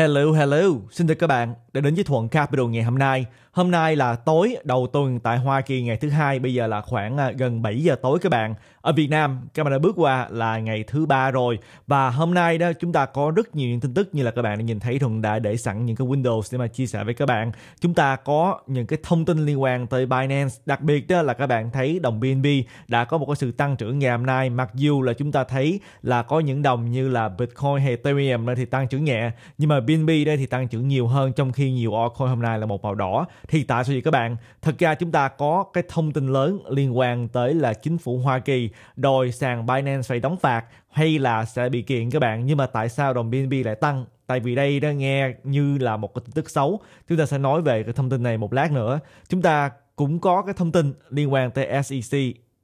Hello, hello, xin chào các bạn đã đến với Thuận Capital ngày hôm nay. Hôm nay là tối đầu tuần tại Hoa Kỳ ngày thứ hai, bây giờ là khoảng à, gần 7 giờ tối các bạn. Ở Việt Nam, các bạn đã bước qua là ngày thứ ba rồi và hôm nay đó chúng ta có rất nhiều những tin tức như là các bạn đã nhìn thấy Thuận đã để sẵn những cái Windows để mà chia sẻ với các bạn. Chúng ta có những cái thông tin liên quan tới Binance, đặc biệt đó là các bạn thấy đồng BNB đã có một cái sự tăng trưởng ngày hôm nay, mặc dù là chúng ta thấy là có những đồng như là Bitcoin hay Ethereum thì tăng trưởng nhẹ, nhưng mà BNB đây thì tăng trưởng nhiều hơn trong khi nhiều altcoin hôm nay là một màu đỏ thì tại sao vậy các bạn thật ra chúng ta có cái thông tin lớn liên quan tới là chính phủ Hoa Kỳ đòi sàn Binance phải đóng phạt hay là sẽ bị kiện các bạn nhưng mà tại sao đồng BNB lại tăng tại vì đây đã nghe như là một cái tin tức xấu chúng ta sẽ nói về cái thông tin này một lát nữa chúng ta cũng có cái thông tin liên quan tới SEC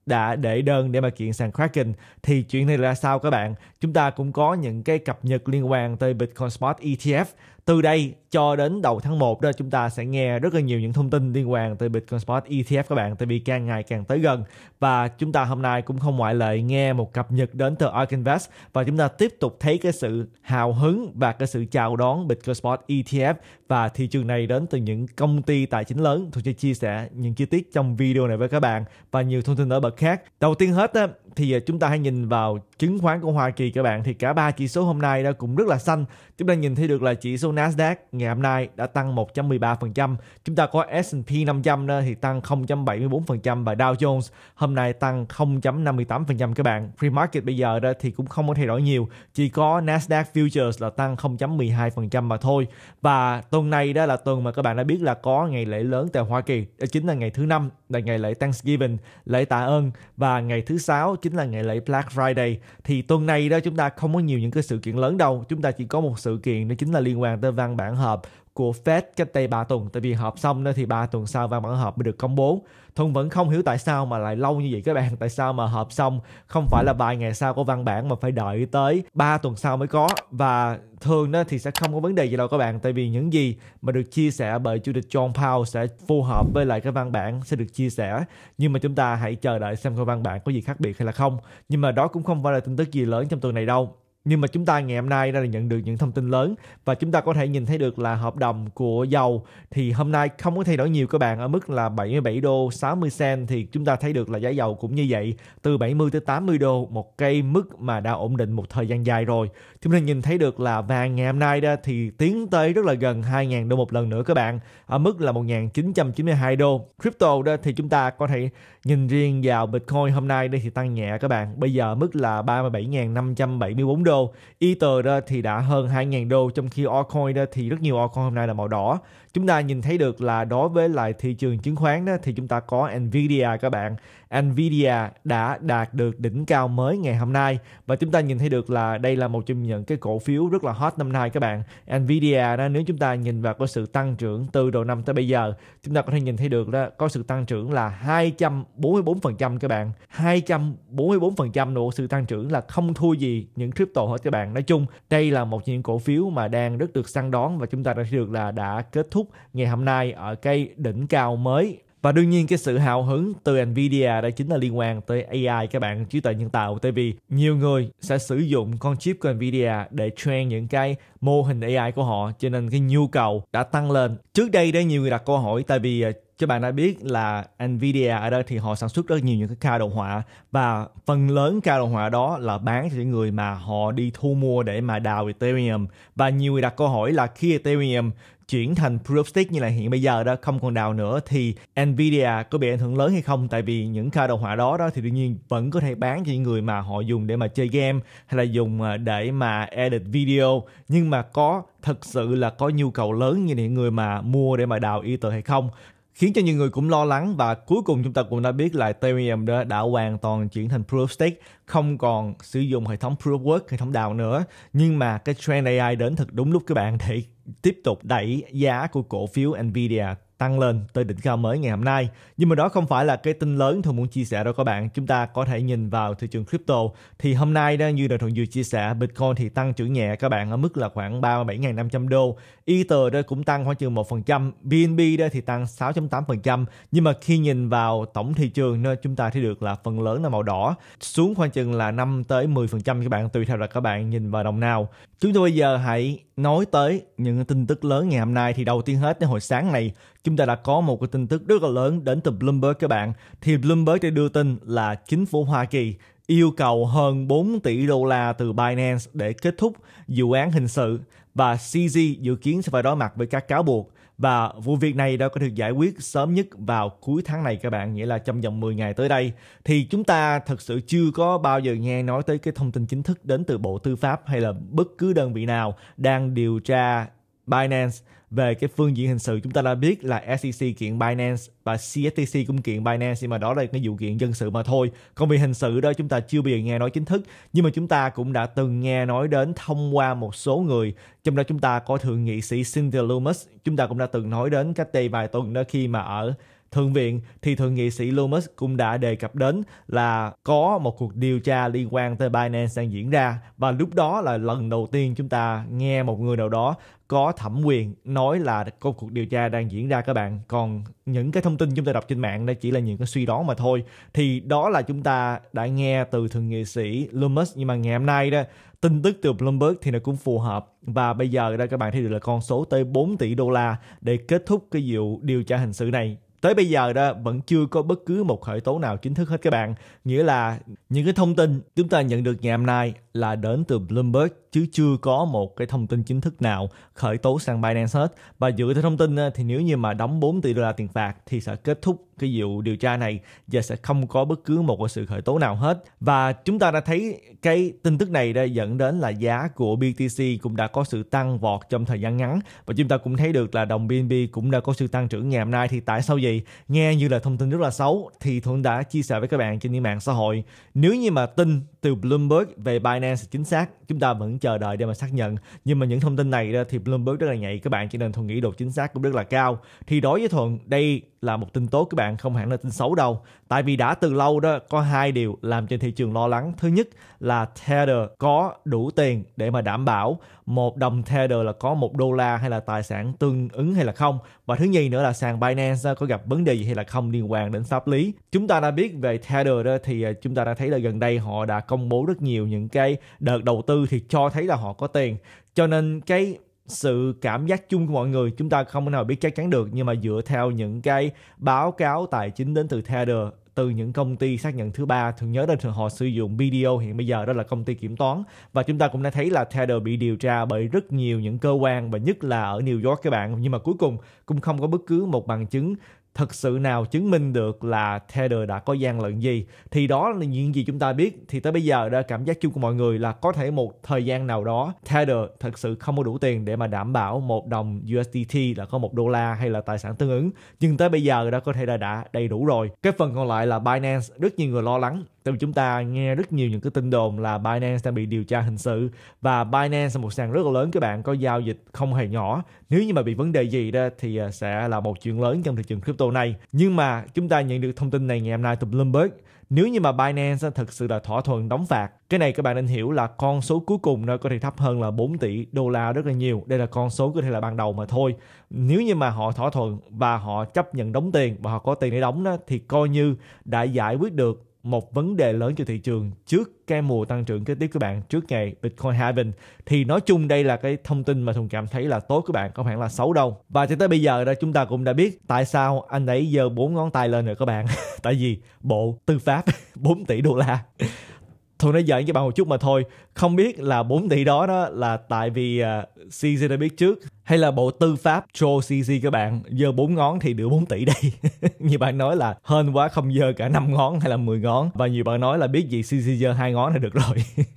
đã để đơn để mà kiện sàn Kraken thì chuyện này là sao các bạn? Chúng ta cũng có những cái cập nhật liên quan tới Bitcoin Spot ETF từ đây cho đến đầu tháng 1 đó chúng ta sẽ nghe rất là nhiều những thông tin liên quan tới Bitcoin Spot ETF các bạn tại vì càng ngày càng tới gần và chúng ta hôm nay cũng không ngoại lệ nghe một cập nhật đến từ ARK Invest và chúng ta tiếp tục thấy cái sự hào hứng và cái sự chào đón Bitcoin Spot ETF và thị trường này đến từ những công ty tài chính lớn tôi sẽ chia sẻ những chi tiết trong video này với các bạn và nhiều thông tin nổi bật khác đầu tiên hết á, thì à, chúng ta hãy nhìn vào chứng khoán của Hoa Kỳ các bạn thì cả ba chỉ số hôm nay đã cũng rất là xanh chúng ta nhìn thấy được là chỉ số Nasdaq ngày hôm nay đã tăng 1.13%. Chúng ta có S&P 500 nữa thì tăng 0.74% và Dow Jones hôm nay tăng 0.58% các bạn. Pre-market bây giờ đó thì cũng không có thay đổi nhiều, chỉ có Nasdaq Futures là tăng 0.12% mà thôi. Và tuần này đó là tuần mà các bạn đã biết là có ngày lễ lớn tại Hoa Kỳ, đó chính là ngày thứ năm là ngày lễ Thanksgiving, lễ tạ ơn và ngày thứ sáu chính là ngày lễ Black Friday. Thì tuần này đó chúng ta không có nhiều những cái sự kiện lớn đâu, chúng ta chỉ có một sự kiện đó chính là liên quan tới tới văn bản họp của Fed cách đây 3 tuần tại vì họp xong đó thì 3 tuần sau văn bản họp mới được công bố Thuận vẫn không hiểu tại sao mà lại lâu như vậy các bạn tại sao mà họp xong không phải là vài ngày sau có văn bản mà phải đợi tới 3 tuần sau mới có và thường đó thì sẽ không có vấn đề gì đâu các bạn tại vì những gì mà được chia sẻ bởi chủ tịch John Powell sẽ phù hợp với lại cái văn bản sẽ được chia sẻ nhưng mà chúng ta hãy chờ đợi xem cái văn bản có gì khác biệt hay là không nhưng mà đó cũng không phải là tin tức gì lớn trong tuần này đâu nhưng mà chúng ta ngày hôm nay đã nhận được những thông tin lớn và chúng ta có thể nhìn thấy được là hợp đồng của dầu thì hôm nay không có thay đổi nhiều các bạn ở mức là 77 đô 60 cent thì chúng ta thấy được là giá dầu cũng như vậy từ 70 tới 80 đô một cây mức mà đã ổn định một thời gian dài rồi chúng ta nhìn thấy được là vàng ngày hôm nay đó thì tiến tới rất là gần 2.000 đô một lần nữa các bạn ở mức là 1.992 đô crypto đó thì chúng ta có thể nhìn riêng vào Bitcoin hôm nay đây thì tăng nhẹ các bạn bây giờ mức là 37.574 đô đô Ether đó thì đã hơn 2.000 đô trong khi altcoin thì rất nhiều altcoin hôm nay là màu đỏ chúng ta nhìn thấy được là đối với lại thị trường chứng khoán đó thì chúng ta có Nvidia các bạn Nvidia đã đạt được đỉnh cao mới ngày hôm nay và chúng ta nhìn thấy được là đây là một trong những cái cổ phiếu rất là hot năm nay các bạn Nvidia đó nếu chúng ta nhìn vào có sự tăng trưởng từ đầu năm tới bây giờ chúng ta có thể nhìn thấy được đó có sự tăng trưởng là 244% các bạn 244% độ sự tăng trưởng là không thua gì những crypto hết các bạn nói chung đây là một những cổ phiếu mà đang rất được săn đón và chúng ta đã thấy được là đã kết thúc phút ngày hôm nay ở cái đỉnh cao mới và đương nhiên cái sự hào hứng từ Nvidia đó chính là liên quan tới AI các bạn trí tuệ nhân tạo tại vì nhiều người sẽ sử dụng con chip của Nvidia để train những cái mô hình AI của họ cho nên cái nhu cầu đã tăng lên trước đây đây nhiều người đặt câu hỏi tại vì ờ, các bạn đã biết là Nvidia ở đây thì họ sản xuất rất nhiều những cái ca đồ họa và phần lớn ca đồ họa đó là bán cho những người mà họ đi thu mua để mà đào Ethereum và nhiều người đặt câu hỏi là khi Ethereum chuyển thành Proof như là hiện bây giờ đó không còn đào nữa thì Nvidia có bị ảnh hưởng lớn hay không tại vì những card đồ họa đó đó thì đương nhiên vẫn có thể bán cho những người mà họ dùng để mà chơi game hay là dùng à, để mà edit video nhưng mà có thật sự là có nhu cầu lớn như những người mà mua để mà đào ý tưởng hay không khiến cho nhiều người cũng lo lắng và cuối cùng chúng ta cũng đã biết là Ethereum đã, đã hoàn toàn chuyển thành Proof Stake không còn sử dụng hệ thống Proof Work hệ thống đào nữa nhưng mà cái trend AI đến thật đúng lúc các bạn để tiếp tục đẩy giá của cổ phiếu Nvidia tăng lên tới đỉnh cao mới ngày hôm nay. Nhưng mà đó không phải là cái tin lớn tôi muốn chia sẻ đâu các bạn. Chúng ta có thể nhìn vào thị trường crypto. Thì hôm nay đó như Đào Thuận vừa chia sẻ, Bitcoin thì tăng trưởng nhẹ các bạn ở mức là khoảng 37.500 đô. Ether đây cũng tăng khoảng chừng 1%, BNB đây thì tăng 6.8%. Nhưng mà khi nhìn vào tổng thị trường nơi chúng ta thấy được là phần lớn là màu đỏ, xuống khoảng chừng là 5 tới 10% các bạn tùy theo là các bạn nhìn vào đồng nào. Chúng tôi bây giờ hãy nói tới những tin tức lớn ngày hôm nay thì đầu tiên hết hồi sáng này chúng ta đã có một cái tin tức rất là lớn đến từ Bloomberg các bạn. Thì Bloomberg đã đưa tin là chính phủ Hoa Kỳ yêu cầu hơn 4 tỷ đô la từ Binance để kết thúc dự án hình sự và CZ dự kiến sẽ phải đối mặt với các cáo buộc và vụ việc này đã có được giải quyết sớm nhất vào cuối tháng này các bạn, nghĩa là trong vòng 10 ngày tới đây. Thì chúng ta thật sự chưa có bao giờ nghe nói tới cái thông tin chính thức đến từ Bộ Tư pháp hay là bất cứ đơn vị nào đang điều tra Binance về cái phương diện hình sự chúng ta đã biết là SEC kiện Binance và CFTC cũng kiện Binance nhưng mà đó là cái vụ kiện dân sự mà thôi còn về hình sự đó chúng ta chưa bao giờ nghe nói chính thức nhưng mà chúng ta cũng đã từng nghe nói đến thông qua một số người trong đó chúng ta có thượng nghị sĩ Cindy Loomis chúng ta cũng đã từng nói đến cách đây vài tuần đó khi mà ở Thượng viện thì Thượng nghị sĩ Loomis cũng đã đề cập đến là có một cuộc điều tra liên quan tới Binance đang diễn ra và lúc đó là lần đầu tiên chúng ta nghe một người nào đó có thẩm quyền nói là công cuộc điều tra đang diễn ra các bạn còn những cái thông tin chúng ta đọc trên mạng đây chỉ là những cái suy đoán mà thôi thì đó là chúng ta đã nghe từ thượng nghị sĩ Lumos nhưng mà ngày hôm nay đó tin tức từ Bloomberg thì nó cũng phù hợp và bây giờ đây các bạn thấy được là con số tới 4 tỷ đô la để kết thúc cái vụ điều tra hình sự này tới bây giờ đó vẫn chưa có bất cứ một khởi tố nào chính thức hết các bạn nghĩa là những cái thông tin chúng ta nhận được ngày hôm nay là đến từ Bloomberg chứ chưa có một cái thông tin chính thức nào khởi tố sang Binance hết. Và dựa theo thông tin ờ, thì nếu như mà đóng 4 tỷ đô la tiền phạt thì sẽ kết thúc cái vụ điều tra này và sẽ không có bất cứ một sự khởi tố nào hết. Và chúng ta đã thấy cái tin tức này đã dẫn đến là giá của BTC cũng đã có sự tăng vọt trong thời gian ngắn và chúng ta cũng thấy được là đồng BNB cũng đã có sự tăng trưởng ngày hôm nay thì tại sao vậy? Nghe như là thông tin rất là xấu thì Thuận đã chia sẻ với các bạn trên những mạng xã hội. Nếu như mà tin từ Bloomberg về Binance Binance chính xác chúng ta vẫn chờ đợi để mà xác nhận nhưng mà những thông tin này thì Bloomberg rất là nhạy các bạn chỉ nên thuận nghĩ độ chính xác cũng rất là cao thì đối với thuận đây là một tin tốt các bạn không hẳn là tin xấu đâu tại vì đã từ lâu đó có hai điều làm trên thị trường lo lắng thứ nhất là Tether có đủ tiền để mà đảm bảo một đồng Tether là có một đô la hay là tài sản tương ứng hay là không và thứ nhì nữa là sàn Binance có gặp vấn đề gì hay là không liên quan đến pháp lý chúng ta đã biết về Tether đó thì à, chúng ta đã thấy là gần đây họ đã công bố rất nhiều những cái đợt đầu tư thì cho thấy là họ có tiền cho nên cái sự cảm giác chung của mọi người chúng ta không thể nào biết chắc chắn được nhưng mà dựa theo những cái báo cáo tài chính đến từ Tether từ những công ty xác nhận thứ ba thường nhớ đến thường họ sử dụng BDO hiện bây giờ đó là công ty kiểm toán và chúng ta cũng đã thấy là Tether bị điều tra bởi rất nhiều những cơ quan và nhất là ở New York các bạn nhưng mà cuối cùng cũng không có bất cứ một bằng chứng thực sự nào chứng minh được là tether đã có gian lận gì thì đó là những gì chúng ta biết thì tới bây giờ đã cảm giác chung của mọi người là có thể một thời gian nào đó tether thực sự không có đủ tiền để mà đảm bảo một đồng USDT là có một đô la hay là tài sản tương ứng nhưng tới bây giờ đã có thể là đã đầy đủ rồi cái phần còn lại là Binance rất nhiều người lo lắng tại vì chúng ta nghe rất nhiều những cái tin đồn là Binance đang bị điều tra hình sự và Binance là một sàn rất là lớn các bạn có giao dịch không hề nhỏ nếu như mà bị vấn đề gì đó thì à, sẽ là một chuyện lớn trong thị trường crypto này nhưng mà chúng ta nhận được thông tin này ngày hôm nay từ Bloomberg nếu như mà Binance thực sự là thỏa thuận đóng phạt cái này các bạn nên hiểu là con số cuối cùng nó có thể thấp hơn là 4 tỷ đô la rất là nhiều đây là con số có thể là ban đầu mà thôi nếu như mà họ thỏa thuận và họ chấp nhận đóng tiền và họ có tiền để đóng đó, thì coi như đã giải quyết được một vấn đề lớn cho thị trường trước cái mùa tăng trưởng kế tiếp các bạn trước ngày Bitcoin halving thì nói chung đây là cái thông tin mà Thùng cảm thấy là tốt các bạn không hẳn là xấu đâu và cho tới bây giờ đó chúng ta cũng đã biết tại sao anh ấy giơ bốn ngón tay lên rồi các bạn tại vì bộ tư pháp 4 tỷ đô la thôi đã giỡn cho bạn một chút mà thôi. Không biết là 4 tỷ đó đó là tại vì uh, à, CZ đã biết trước hay là bộ tư pháp troll CZ các bạn. Giơ bốn ngón thì được 4 tỷ đây. nhiều bạn nói là hơn quá không giơ cả năm ngón hay là 10 ngón. Và nhiều bạn nói là biết gì CZ giơ hai ngón là được rồi.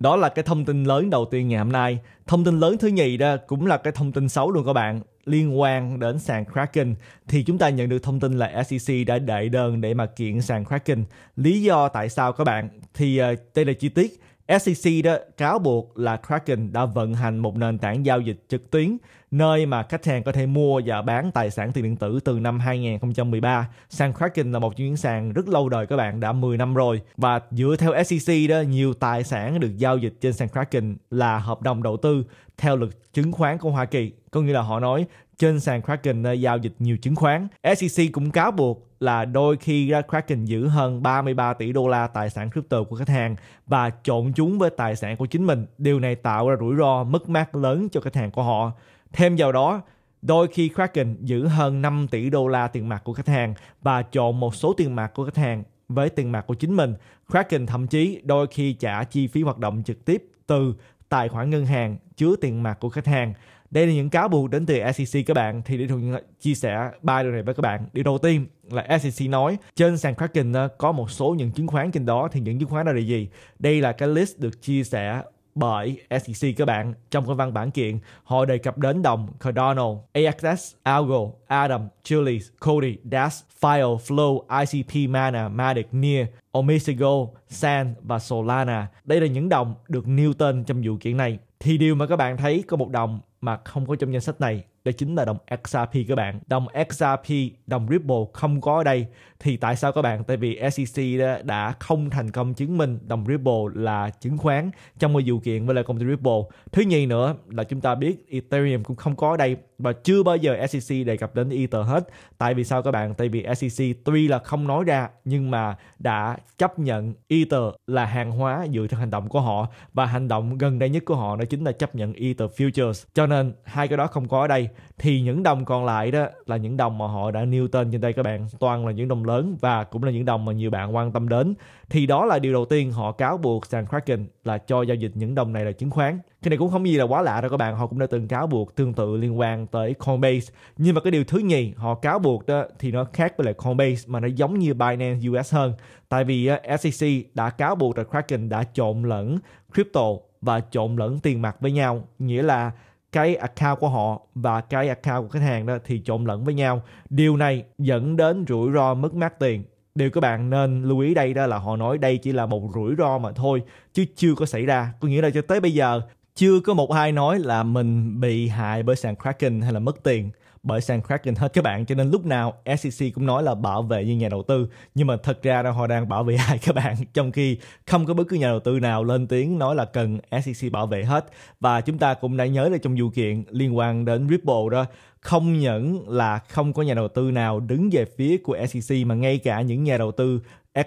đó là cái thông tin lớn đầu tiên ngày hôm nay. Thông tin lớn thứ nhì đó cũng là cái thông tin xấu luôn các bạn liên quan đến sàn Kraken thì chúng ta nhận được thông tin là SEC đã đệ đơn để mà kiện sàn Kraken. Lý do tại sao các bạn thì ờ, đây là chi tiết SEC đó cáo buộc là Kraken đã vận hành một nền tảng giao dịch trực tuyến nơi mà khách hàng có thể mua và bán tài sản tiền điện tử từ năm 2013. Sàn Kraken là một chuyến sàn rất lâu đời các bạn, đã 10 năm rồi. Và dựa theo SEC đó, nhiều tài sản được giao dịch trên sàn Kraken là hợp đồng đầu tư theo luật chứng khoán của Hoa Kỳ. Có nghĩa là họ nói trên sàn Kraken giao dịch nhiều chứng khoán. SEC cũng cáo buộc là đôi khi Kraken giữ hơn 33 tỷ đô la tài sản crypto của khách hàng và trộn chúng với tài sản của chính mình. Điều này tạo ra rủi ro mất mát lớn cho khách hàng của họ. Thêm vào đó, đôi khi Kraken giữ hơn 5 tỷ đô la tiền mặt của khách hàng và trộn một số tiền mặt của khách hàng với tiền mặt của chính mình. Kraken thậm chí đôi khi trả chi phí hoạt động trực tiếp từ tài khoản ngân hàng chứa tiền mặt của khách hàng. Đây là những cáo buộc đến từ SEC các bạn. Thì để Thuận chia sẻ ba điều này với các bạn. Điều đầu tiên là SEC nói trên sàn Kraken ờ, có một số những chứng khoán trên đó thì những chứng khoán đó là gì? Đây là cái list được chia sẻ bởi SEC các bạn trong cái văn bản kiện họ đề cập đến đồng Cardano, AXS, Algo, Adam, Julius, Cody, Dash, File, Flow, ICP, Mana, Matic, Near, Omisigo, Sand và Solana. Đây là những đồng được nêu tên trong vụ kiện này. Thì điều mà các bạn thấy có một đồng mà không có trong danh sách này đó chính là đồng XRP các bạn. Đồng XRP, đồng Ripple không có ở đây thì tại sao các bạn tại vì SEC đã không thành công chứng minh đồng Ripple là chứng khoán trong một vụ kiện với lại công ty Ripple thứ nhì nữa là chúng ta biết Ethereum cũng không có ở đây và chưa bao giờ SEC đề cập đến Ether hết tại vì sao các bạn tại vì SEC tuy là không nói ra nhưng mà đã chấp nhận Ether là hàng hóa dựa trên hành động của họ và hành động gần đây nhất của họ đó chính là chấp nhận Ether Futures cho nên hai cái đó không có ở đây thì những đồng còn lại đó là những đồng mà họ đã nêu tên trên đây các bạn toàn là những đồng lớn và cũng là những đồng mà nhiều bạn quan tâm đến thì đó là điều đầu tiên họ cáo buộc sàn Kraken là cho giao dịch những đồng này là chứng khoán. Cái này cũng không gì là quá lạ đâu các bạn, họ cũng đã từng cáo buộc tương tự liên quan tới Coinbase. Nhưng mà cái điều thứ nhì họ cáo buộc đó thì nó khác với lại Coinbase mà nó giống như Binance US hơn. Tại vì SEC đã cáo buộc là Kraken đã trộn lẫn crypto và trộn lẫn tiền mặt với nhau, nghĩa là cái account của họ và cái account của khách hàng đó thì trộn lẫn với nhau. Điều này dẫn đến rủi ro mất mát tiền. Điều các bạn nên lưu ý đây đó là họ nói đây chỉ là một rủi ro mà thôi chứ chưa có xảy ra. Có nghĩa là cho tới bây giờ chưa có một ai nói là mình bị hại bởi sàn Kraken hay là mất tiền bởi sàn Kraken hết các bạn cho nên lúc nào SEC cũng nói là bảo vệ như nhà đầu tư nhưng mà thật ra là họ đang bảo vệ ai các bạn trong khi không có bất cứ nhà đầu tư nào lên tiếng nói là cần SEC bảo vệ hết và chúng ta cũng đã nhớ là trong vụ kiện liên quan đến Ripple đó không những là không có nhà đầu tư nào đứng về phía của SEC mà ngay cả những nhà đầu tư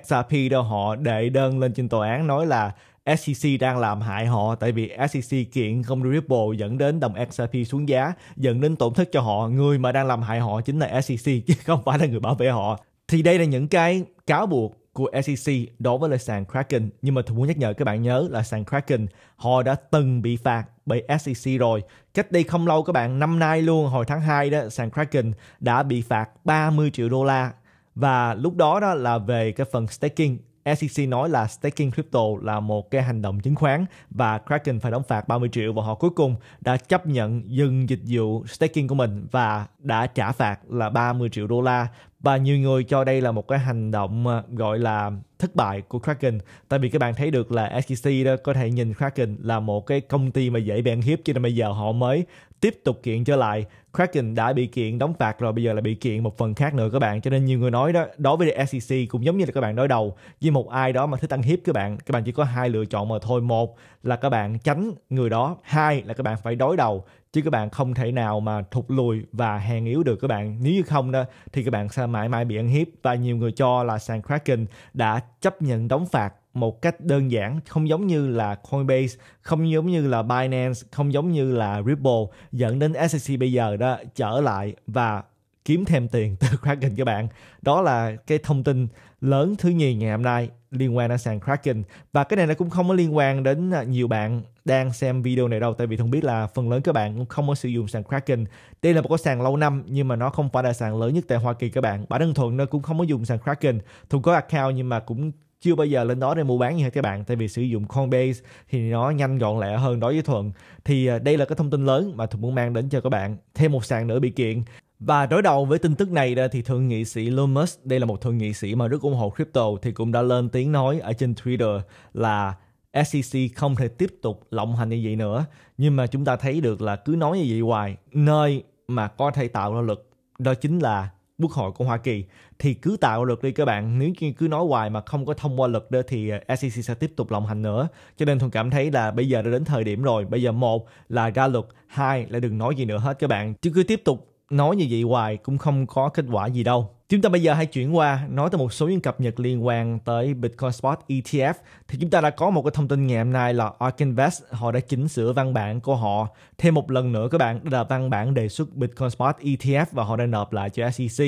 XRP đó họ đệ đơn lên trên tòa án nói là SEC đang làm hại họ tại vì SEC kiện không Ripple dẫn đến đồng XRP e xuống giá, dẫn đến tổn thất cho họ. Người mà đang làm hại họ chính là SEC chứ không phải là người bảo vệ họ. Thì đây là những cái cáo buộc của SEC đối với lại sàn Kraken. Nhưng mà tôi muốn nhắc nhở các bạn nhớ là sàn Kraken họ đã từng bị phạt bởi SEC rồi. Cách đây không lâu các bạn, năm nay luôn, hồi tháng 2 đó, sàn Kraken đã bị phạt 30 triệu đô la. Và lúc đó đó là về cái phần staking SEC nói là staking crypto là một cái hành động chứng khoán và Kraken phải đóng phạt 30 triệu và họ cuối cùng đã chấp nhận dừng dịch vụ staking của mình và đã trả phạt là 30 triệu đô la và nhiều người cho đây là một cái hành động ờ, gọi là thất bại của Kraken tại vì các bạn thấy được là SEC đó có thể nhìn Kraken là một cái công ty mà dễ bị ăn hiếp cho nên bây giờ họ mới tiếp tục kiện trở lại Kraken đã bị kiện đóng phạt rồi bây giờ là bị kiện một phần khác nữa các bạn cho nên nhiều người nói đó đối với SEC cũng giống như là các bạn đối đầu với một ai đó mà thích ăn hiếp các bạn các bạn chỉ có hai lựa chọn mà thôi một là các bạn tránh người đó hai là các bạn phải đối đầu chứ các bạn không thể nào mà thụt lùi và hèn yếu được các bạn nếu như không đó thì các bạn sẽ mãi mãi bị ăn hiếp và nhiều người cho là sàn Kraken đã chấp nhận đóng phạt một cách đơn giản không giống như là Coinbase không giống như là Binance không giống như là Ripple dẫn đến SEC bây giờ đó trở lại và kiếm thêm tiền từ Kraken các bạn đó là cái thông tin lớn thứ nhì ngày hôm nay liên quan đến sàn Kraken và cái này nó cũng không có liên quan đến à, nhiều bạn đang xem video này đâu tại vì không biết là phần lớn các bạn cũng không có sử dụng sàn Kraken đây là một cái sàn lâu năm nhưng mà nó không phải là sàn lớn nhất tại Hoa Kỳ các bạn bản thân thuận nó cũng không có dùng sàn Kraken thuận có account nhưng mà cũng chưa bao giờ lên đó để mua bán như các bạn tại vì sử dụng Coinbase thì nó nhanh gọn lẹ hơn đối với Thuận thì à, đây là cái thông tin lớn mà Thuận muốn mang đến cho các bạn thêm một sàn nữa bị kiện và đối đầu với tin tức này thì thượng nghị sĩ Elon đây là một thượng nghị sĩ mà rất ủng hộ crypto thì cũng đã lên tiếng nói ở trên Twitter là SEC không thể tiếp tục lộng hành như vậy nữa. Nhưng mà chúng ta thấy được là cứ nói như vậy hoài, nơi mà có thể tạo ra lực đó chính là quốc hội của Hoa Kỳ thì cứ tạo luật đi các bạn nếu như cứ nói hoài mà không có thông qua luật đó thì ờ, SEC sẽ tiếp tục lộng hành nữa cho nên tôi cảm thấy là bây giờ đã đến thời điểm rồi bây giờ một là ra luật hai là đừng nói gì nữa hết các bạn chứ cứ tiếp tục nói như vậy hoài cũng không có kết quả gì đâu Chúng ta bây giờ hãy chuyển qua nói tới một số những cập nhật liên quan tới Bitcoin Spot ETF. Thì chúng ta đã có một cái thông tin ngày hôm nay là ARK Invest họ đã chỉnh sửa văn bản của họ thêm một lần nữa các bạn đó là văn bản đề xuất Bitcoin Spot ETF và họ đã nộp lại cho SEC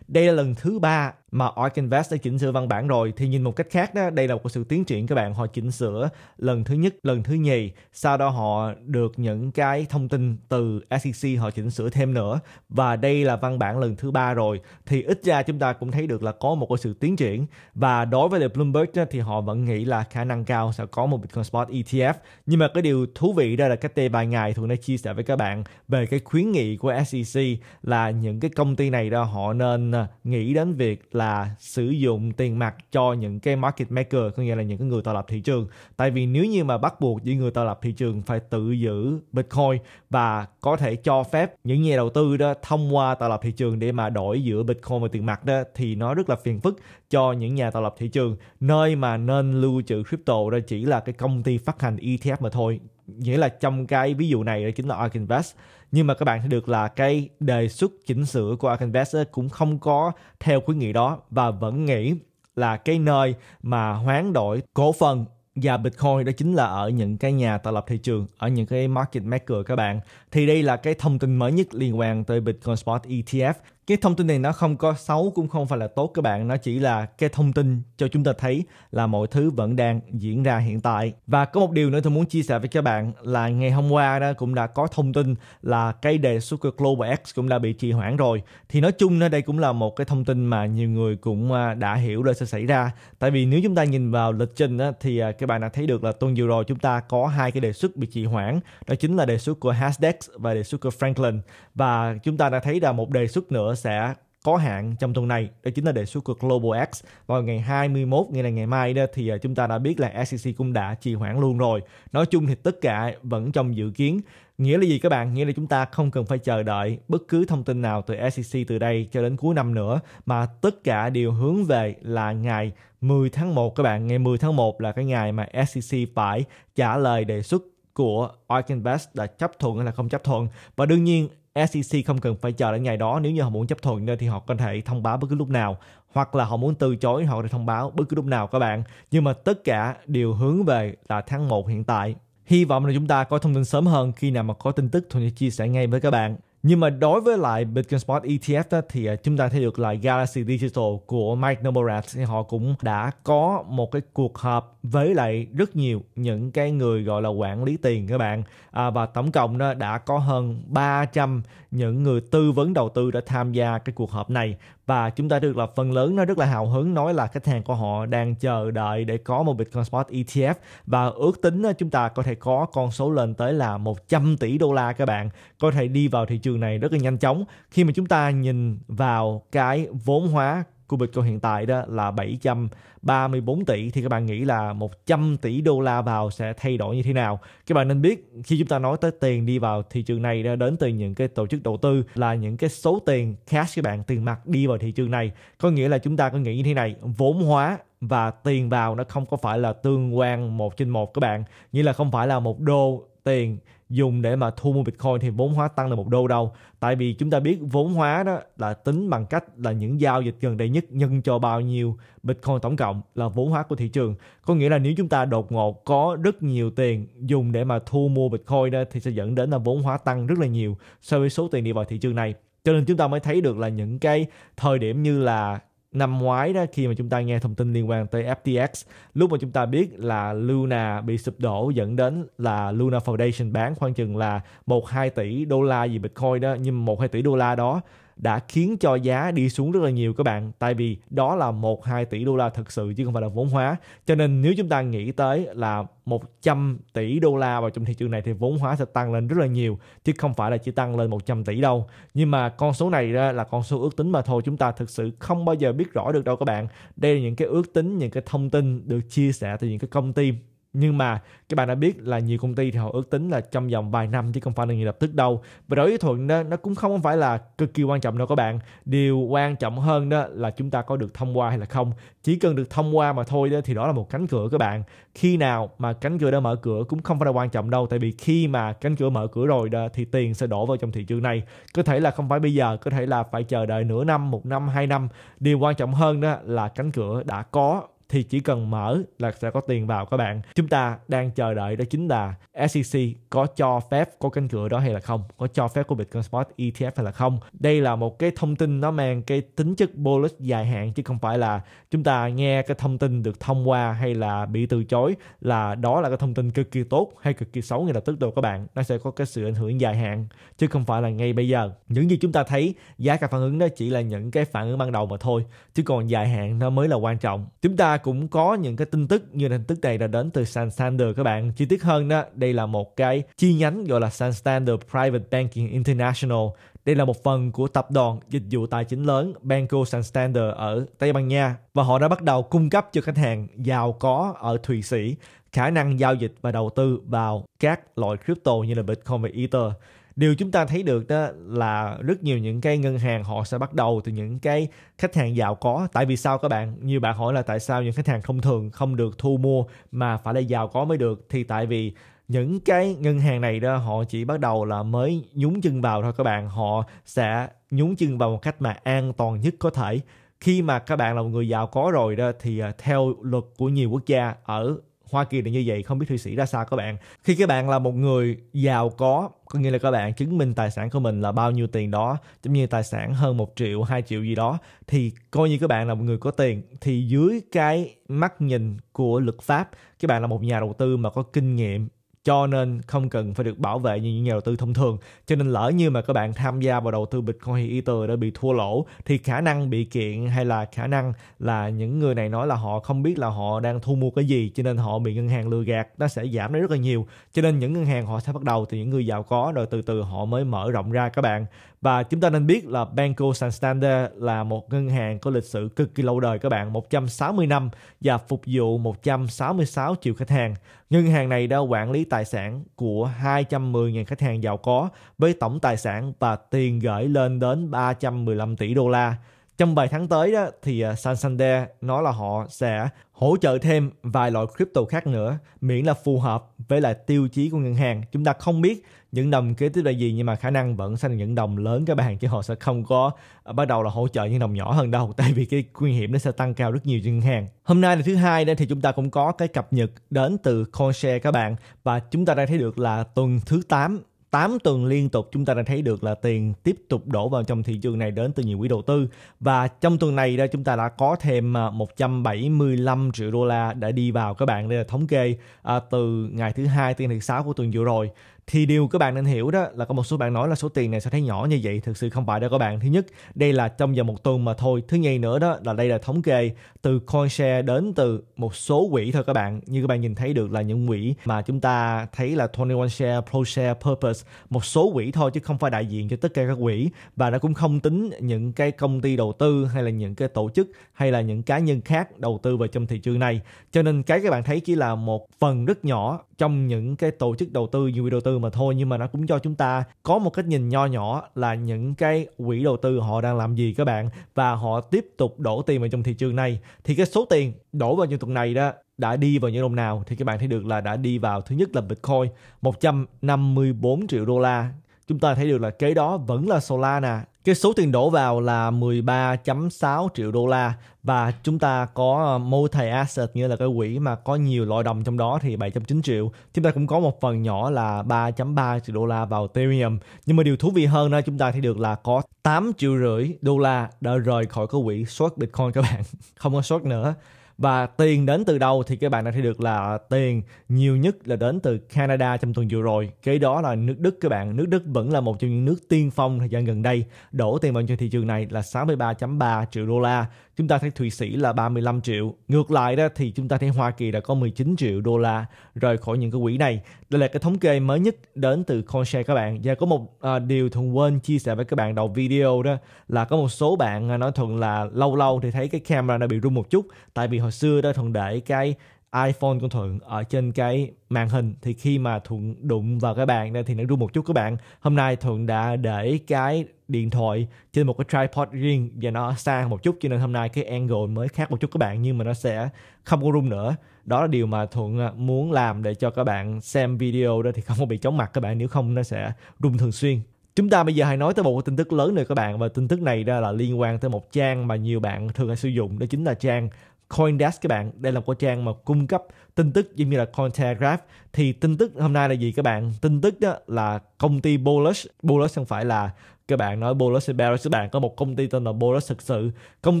đây là lần thứ ba mà Arkinvest đã chỉnh sửa văn bản rồi thì nhìn một cách khác đó đây là một sự tiến triển các bạn họ chỉnh sửa lần thứ nhất lần thứ nhì sau đó họ được những cái thông tin từ SEC họ chỉnh sửa thêm nữa và đây là văn bản lần thứ ba rồi thì ít ra chúng ta cũng thấy được là có một cái sự tiến triển và đối với lại Bloomberg đó, thì họ vẫn nghĩ là khả năng cao sẽ có một Bitcoin Spot ETF nhưng mà cái điều thú vị đó là cách đây vài ngày thường đã chia sẻ với các bạn về cái khuyến nghị của SEC là những cái công ty này đó họ nên nghĩ đến việc là sử dụng tiền mặt cho những cái market maker có nghĩa là những cái người tạo lập thị trường tại vì nếu như mà bắt buộc những người tạo lập thị trường phải tự giữ bitcoin và có thể cho phép những nhà đầu tư đó thông qua tạo lập thị trường để mà đổi giữa bitcoin và tiền mặt đó thì nó rất là phiền phức cho những nhà tạo lập thị trường nơi mà nên lưu trữ crypto đó chỉ là cái công ty phát hành ETF mà thôi nghĩa là trong cái ví dụ này đó chính là Ark Invest nhưng mà các bạn sẽ được là cái đề xuất chỉnh sửa của Arcanvest cũng không có theo khuyến nghị đó và vẫn nghĩ là cái nơi mà hoán đổi cổ phần và Bitcoin đó chính là ở những cái nhà tạo lập thị trường, ở những cái market maker các bạn. Thì đây là cái thông tin mới nhất liên quan tới Bitcoin Spot ETF cái thông tin này nó không có xấu cũng không phải là tốt các bạn nó chỉ là cái thông tin cho chúng ta thấy là mọi thứ vẫn đang diễn ra hiện tại và có một điều nữa tôi muốn chia sẻ với các bạn là ngày hôm qua đó cũng đã có thông tin là cái đề xuất của Global X cũng đã bị trì hoãn rồi thì nói chung đây cũng là một cái thông tin mà nhiều người cũng à, đã hiểu là sẽ xảy ra tại vì nếu chúng ta nhìn vào lịch trình đó, thì à, các bạn đã thấy được là tuần vừa rồi chúng ta có hai cái đề xuất bị trì hoãn đó chính là đề xuất của Hasdex và đề xuất của Franklin và chúng ta đã thấy là một đề xuất nữa sẽ có hạn trong tuần này đó chính là đề xuất của Global X vào ngày 21 nghĩa là ngày mai đó thì ờ, chúng ta đã biết là SEC cũng đã trì hoãn luôn rồi nói chung thì tất cả vẫn trong dự kiến nghĩa là gì các bạn nghĩa là chúng ta không cần phải chờ đợi bất cứ thông tin nào từ SEC từ đây cho đến cuối năm nữa mà tất cả đều hướng về là ngày 10 tháng 1 các bạn ngày 10 tháng 1 là cái ngày mà SEC phải trả lời đề xuất của Ark Invest đã chấp thuận hay là không chấp thuận và đương nhiên SEC không cần phải chờ đến ngày đó nếu như họ muốn chấp thuận nên thì họ có thể thông báo bất cứ lúc nào hoặc là họ muốn từ chối họ có thể thông báo bất cứ lúc nào các bạn nhưng mà tất cả đều hướng về là tháng 1 hiện tại Hy vọng là chúng ta có thông tin sớm hơn khi nào mà có tin tức Thuận chia sẻ ngay với các bạn. Nhưng mà đối với lại Bitcoin Spot ETF đó, thì à, chúng ta thấy được là Galaxy Digital của Mike Novogratz thì họ cũng đã có một cái cuộc họp với lại rất nhiều những cái người gọi là quản lý tiền các bạn à, và tổng cộng đó đã có hơn 300 những người tư vấn đầu tư đã tham gia cái cuộc họp này và chúng ta được là phần lớn nó rất là hào hứng nói là khách hàng của họ đang chờ đợi để có một Bitcoin Spot ETF và ước tính à, chúng ta có thể có con số lên tới là 100 tỷ đô la các bạn có thể đi vào thị trường trường này rất là nhanh chóng khi mà chúng ta nhìn vào cái vốn hóa của Bitcoin hiện tại đó là 734 tỷ thì các bạn nghĩ là 100 tỷ đô la vào sẽ thay đổi như thế nào? Các bạn nên biết khi chúng ta nói tới tiền đi vào thị trường này đã đến từ những cái tổ chức đầu tư là những cái số tiền cash các bạn tiền mặt đi vào thị trường này. Có nghĩa là chúng ta có nghĩ như thế này, vốn hóa và tiền vào nó không có phải là tương quan một trên một các bạn nghĩa là không phải là một đô tiền dùng để mà thu mua Bitcoin thì vốn hóa tăng là một đô đâu. Tại vì chúng ta biết vốn hóa đó là tính bằng cách là những giao dịch gần đây nhất nhân cho bao nhiêu Bitcoin tổng cộng là vốn hóa của thị trường. Có nghĩa là nếu chúng ta đột ngột có rất nhiều tiền dùng để mà thu mua Bitcoin đó thì sẽ dẫn đến là vốn hóa tăng rất là nhiều so với số tiền đi vào thị trường này. Cho nên chúng ta mới thấy được là những cái thời điểm như là năm ngoái đó khi mà chúng ta nghe thông tin liên quan tới FTX lúc mà chúng ta biết là Luna bị sụp đổ dẫn đến là Luna Foundation bán khoảng chừng là một hai tỷ đô la gì Bitcoin đó nhưng một hai tỷ đô la đó đã khiến cho giá đi xuống rất là nhiều các bạn tại vì đó là 1 2 tỷ đô la thực sự chứ không phải là vốn hóa. Cho nên nếu chúng ta nghĩ tới là 100 tỷ đô la vào trong thị trường này thì vốn hóa sẽ tăng lên rất là nhiều chứ không phải là chỉ tăng lên 100 tỷ đâu. Nhưng mà con số này là con số ước tính mà thôi chúng ta thực sự không bao giờ biết rõ được đâu các bạn. Đây là những cái ước tính, những cái thông tin được chia sẻ từ những cái công ty nhưng mà các bạn đã biết là nhiều công ty thì họ ước tính là trong vòng vài năm chứ không phải là ngay lập tức đâu và đổi ý thuận đó nó cũng không phải là cực kỳ quan trọng đâu các bạn điều quan trọng hơn đó là chúng ta có được thông qua hay là không chỉ cần được thông qua mà thôi đó thì đó là một cánh cửa các bạn khi nào mà cánh cửa đã mở cửa cũng không phải là quan trọng đâu tại vì khi mà cánh cửa mở cửa rồi đó, thì tiền sẽ đổ vào trong thị trường này có thể là không phải bây giờ có thể là phải chờ đợi nửa năm một năm hai năm điều quan trọng hơn đó là cánh cửa đã có thì chỉ cần mở là sẽ có tiền vào các bạn chúng ta đang chờ đợi đó chính là SEC có cho phép có cánh cửa đó hay là không có cho phép của Bitcoin Spot ETF hay là không đây là một cái thông tin nó mang cái tính chất bullish dài hạn chứ không phải là chúng ta nghe cái thông tin được thông qua hay là bị từ chối là đó là cái thông tin cực kỳ tốt hay cực kỳ xấu ngay lập tức đâu các bạn nó sẽ có cái sự ảnh hưởng dài hạn chứ không phải là ngay bây giờ những gì chúng ta thấy giá cả phản ứng đó chỉ là những cái phản ứng ban đầu mà thôi chứ còn dài hạn nó mới là quan trọng chúng ta cũng có những cái tin tức như tin tức này đã đến từ Santander các bạn. Chi tiết hơn đó, đây là một cái chi nhánh gọi là Santander Private Banking International. Đây là một phần của tập đoàn dịch vụ tài chính lớn Banco Santander ở Tây Ban Nha và họ đã bắt đầu cung cấp cho khách hàng giàu có ở Thụy Sĩ khả năng giao dịch và đầu tư vào các loại crypto như là Bitcoin và Ether điều chúng ta thấy được đó là rất nhiều những cái ngân hàng họ sẽ bắt đầu từ những cái khách hàng giàu có tại vì sao các bạn Nhiều bạn hỏi là tại sao những khách hàng thông thường không được thu mua mà phải là giàu có mới được thì tại vì những cái ngân hàng này đó họ chỉ bắt đầu là mới nhúng chân vào thôi các bạn họ sẽ nhúng chân vào một cách mà an toàn nhất có thể khi mà các bạn là một người giàu có rồi đó thì à, theo luật của nhiều quốc gia ở Hoa Kỳ là như vậy không biết Thụy Sĩ ra sao các bạn khi các bạn là một người giàu có có nghĩa là các bạn chứng minh tài sản của mình là bao nhiêu tiền đó giống như tài sản hơn 1 triệu 2 triệu gì đó thì coi như các bạn là một người có tiền thì dưới cái mắt nhìn của luật pháp các bạn là một nhà đầu tư mà có kinh nghiệm cho nên không cần phải được bảo vệ như những nhà đầu tư thông thường cho nên lỡ như mà các bạn tham gia vào đầu tư bitcoin ether đã bị thua lỗ thì khả năng bị kiện hay là khả năng là những người này nói là họ không biết là họ đang thu mua cái gì cho nên họ bị ngân hàng lừa gạt nó sẽ giảm đi rất là nhiều cho nên những ngân hàng họ sẽ bắt đầu từ những người giàu có rồi từ từ họ mới mở rộng ra các bạn và chúng ta nên biết là Banco Santander là một ngân hàng có lịch sử cực kỳ lâu đời các bạn, 160 năm và phục vụ 166 triệu khách hàng. Ngân hàng này đã quản lý tài sản của 210.000 khách hàng giàu có với tổng tài sản và tiền gửi lên đến 315 tỷ đô la trong vài tháng tới đó thì à, Santander nói là họ sẽ hỗ trợ thêm vài loại crypto khác nữa miễn là phù hợp với lại tiêu chí của ngân hàng chúng ta không biết những đồng kế tiếp là gì nhưng mà khả năng vẫn sẽ là những đồng lớn các bạn chứ họ sẽ không có à, bắt đầu là hỗ trợ những đồng nhỏ hơn đâu tại vì cái nguy hiểm nó sẽ tăng cao rất nhiều cho ngân hàng hôm nay là thứ hai nên thì chúng ta cũng có cái cập nhật đến từ Coinshare các bạn và chúng ta đang thấy được là tuần thứ 8 8 tuần liên tục chúng ta đã thấy được là tiền tiếp tục đổ vào trong thị trường này đến từ nhiều quỹ đầu tư và trong tuần này đó chúng ta đã có thêm 175 à, triệu đô la đã đi vào các bạn đây là thống kê à, từ ngày thứ hai tới ngày thứ sáu của tuần vừa rồi thì điều các bạn nên hiểu đó là có một số bạn nói là số tiền này sẽ thấy nhỏ như vậy thực sự không phải đâu các bạn thứ nhất đây là trong vòng một tuần mà thôi thứ nhì nữa đó là đây là thống kê từ CoinShare đến từ một số quỹ thôi các bạn như các bạn nhìn thấy được là những quỹ mà chúng ta thấy là 21share, pro share Purpose một số quỹ thôi chứ không phải đại diện cho tất cả các quỹ và nó cũng không tính những cái công ty đầu tư hay là những cái tổ chức hay là những cá nhân khác đầu tư vào trong thị trường này cho nên cái các bạn thấy chỉ là một phần rất nhỏ trong những cái tổ chức đầu tư như đầu tư mà thôi nhưng mà nó cũng cho chúng ta có một cái nhìn nho nhỏ là những cái quỹ đầu tư họ đang làm gì các bạn và họ tiếp tục đổ tiền vào trong thị trường này thì cái số tiền đổ vào những tuần này đó đã đi vào những đồng nào thì các bạn thấy được là đã đi vào thứ nhất là Bitcoin 154 triệu đô la chúng ta thấy được là kế đó vẫn là Solana. Cái số tiền đổ vào là 13.6 triệu đô la và chúng ta có ờ, multi asset như là cái quỹ mà có nhiều loại đồng trong đó thì 7.9 triệu. Chúng ta cũng có một phần nhỏ là 3.3 triệu đô la vào Ethereum. Nhưng mà điều thú vị hơn đó chúng ta thấy được là có 8 triệu rưỡi đô la đã rời khỏi cái quỹ short Bitcoin các bạn. Không có short nữa và tiền đến từ đâu thì các bạn đã thấy được là tiền nhiều nhất là đến từ Canada trong tuần vừa rồi cái đó là nước Đức các bạn nước Đức vẫn là một trong những nước tiên phong thời gian gần đây đổ tiền vào cho thị trường này là 63.3 triệu đô la chúng ta thấy Thụy Sĩ là 35 triệu. Ngược lại đó thì chúng ta thấy Hoa Kỳ đã có 19 triệu đô la rời khỏi những cái quỹ này. Đây là cái thống kê mới nhất đến từ CoinShare các bạn. Và có một à, điều Thuận quên chia sẻ với các bạn đầu video đó là có một số bạn à, nói Thuận là lâu lâu thì thấy cái camera nó bị rung một chút. Tại vì hồi xưa đó Thuận để cái iPhone của Thuận ở trên cái màn hình thì khi mà Thuận đụng vào cái bàn này thì nó rung một chút các bạn. Hôm nay Thuận đã để cái điện thoại trên một cái tripod riêng và nó xa một chút cho nên hôm nay cái angle mới khác một chút các bạn nhưng mà nó sẽ không có rung nữa. Đó là điều mà Thuận à, muốn làm để cho các bạn xem video đó thì không có bị chóng mặt các bạn nếu không nó sẽ rung thường xuyên. Chúng ta bây giờ hãy nói tới một tin tức lớn nữa các bạn và tin tức này ra là liên quan tới một trang mà nhiều bạn thường hay sử dụng đó chính là trang Coindesk các bạn đây là một trang mà cung cấp tin tức giống như là Cointelegraph thì tin tức hôm nay là gì các bạn tin tức đó là công ty Bullish Bullish không phải là các bạn nói Bullish Bearish các bạn có một công ty tên là Bullish thực sự công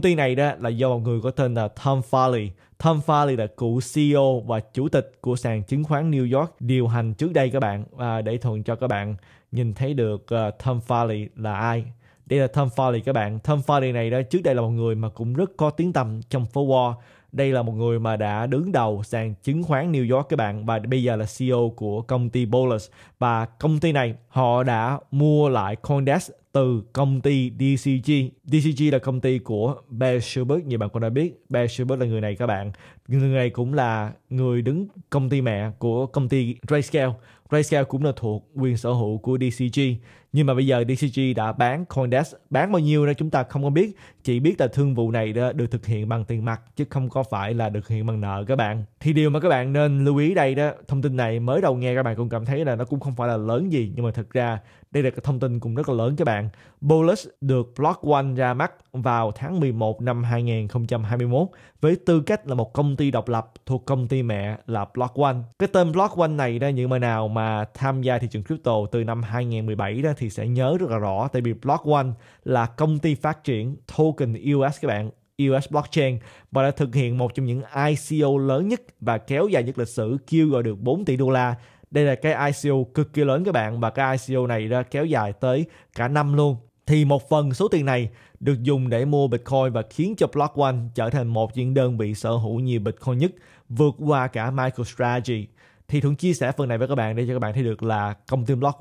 ty này đó là do một người có tên là Tom Farley Tom Farley là cựu CEO và chủ tịch của sàn chứng khoán New York điều hành trước đây các bạn à, để thuận cho các bạn nhìn thấy được uh, Tom Farley là ai đây là Tom Foley các bạn. Tom Foley này đó trước đây là một người mà cũng rất có tiếng tầm trong phố Wall. Đây là một người mà đã đứng đầu sàn chứng khoán New York các bạn và bây giờ là CEO của công ty Bolus và công ty này họ đã mua lại Condes từ công ty DCG. DCG là công ty của Bear Schubert, như bạn cũng đã biết. Bear Schubert là người này các bạn người này cũng là người đứng công ty mẹ của công ty Grayscale. Grayscale cũng là thuộc quyền sở hữu của DCG. Nhưng mà bây giờ DCG đã bán CoinDesk. Bán bao nhiêu đó chúng ta không có biết. Chỉ biết là thương vụ này đó được thực hiện bằng tiền mặt chứ không có phải là được thực hiện bằng nợ các bạn. Thì điều mà các bạn nên lưu ý đây đó, thông tin này mới đầu nghe các bạn cũng cảm thấy là nó cũng không phải là lớn gì. Nhưng mà thực ra đây là cái thông tin cũng rất là lớn các bạn. Bolus được Block One ra mắt vào tháng 11 năm 2021 với tư cách là một công ty ty độc lập thuộc công ty mẹ là Block One. Cái tên Block One này đó những người nào mà tham gia thị trường crypto từ năm 2017 đó thì sẽ nhớ rất là rõ tại vì Block One là công ty phát triển token US các bạn US Blockchain và đã thực hiện một trong những ICO lớn nhất và kéo dài nhất lịch sử kêu gọi được 4 tỷ đô la đây là cái ICO cực kỳ lớn các bạn và cái ICO này đã kéo dài tới cả năm luôn thì một phần số tiền này được dùng để mua Bitcoin và khiến cho Block trở thành một những đơn vị sở hữu nhiều Bitcoin nhất vượt qua cả MicroStrategy. Thì Thuận chia sẻ phần này với các bạn để cho các bạn thấy được là công ty Block